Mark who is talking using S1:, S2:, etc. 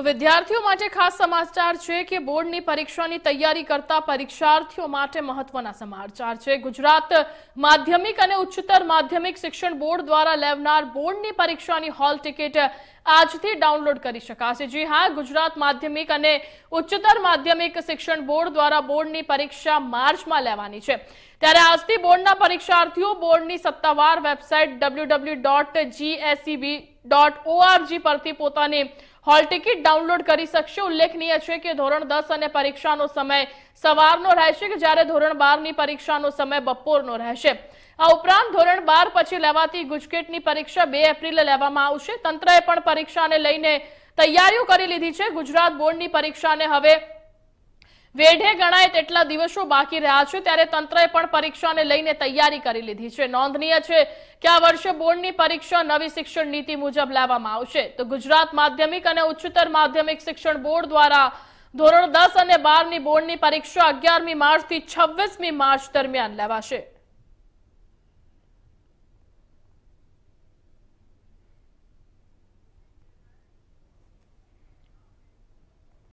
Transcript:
S1: તો વિદ્યાર્થીઓ માટે ખાસ સમાચાર છે કે બોર્ડની પરીક્ષાની તૈયારી કરતા પરીક્ષાર્થીઓ માટે મહત્વના સમાચાર છે ગુજરાત માધ્યમિક અને ઉચ્ચતર માધ્યમિક શિક્ષણ બોર્ડ દ્વારા લેવનાર બોર્ડની પરીક્ષાની હોલ ટિકિટ આજથી ડાઉનલોડ કરી શકાશે જી હા ગુજરાત માધ્યમિક અને ઉચ્ચતર માધ્યમિક શિક્ષણ બોર્ડ દ્વારા બોર્ડની પરીક્ષા માર્ચમાં લેવાની છે ત્યારે આજથી બોર્ડના પરીક્ષાર્થીઓ બોર્ડની સત્તાવાર વેબસાઇટ www.gscb.org પરથી પોતાની હોલ ટિકિટ ડાઉનલોડ કરી શકશે ઉલ્લેખનીય છે કે ધોરણ દસ અને પરીક્ષાનો સમય સવારનો રહેશે કે જ્યારે ધોરણ બારની પરીક્ષાનો સમય બપોરનો રહેશે આ ઉપરાંત ધોરણ બાર પછી લેવાતી ગુજકેટની પરીક્ષા બે એપ્રિલે લેવામાં આવશે તંત્રએ પણ પરીક્ષાને લઈને તૈયારીઓ કરી લીધી છે ગુજરાત બોર્ડની પરીક્ષાને હવે વેઢે ગણાય તેટલા દિવસો બાકી રહ્યા છે ત્યારે તંત્રએ પણ પરીક્ષાને લઈને તૈયારી કરી લીધી છે નોંધનીય છે કે આ વર્ષે બોર્ડની પરીક્ષા નવી શિક્ષણ નીતિ મુજબ લેવામાં આવશે તો ગુજરાત માધ્યમિક અને ઉચ્ચતર માધ્યમિક શિક્ષણ બોર્ડ દ્વારા ધોરણ દસ અને બારની બોર્ડની પરીક્ષા અગિયારમી માર્ચથી છવ્વીસમી માર્ચ દરમિયાન લેવાશે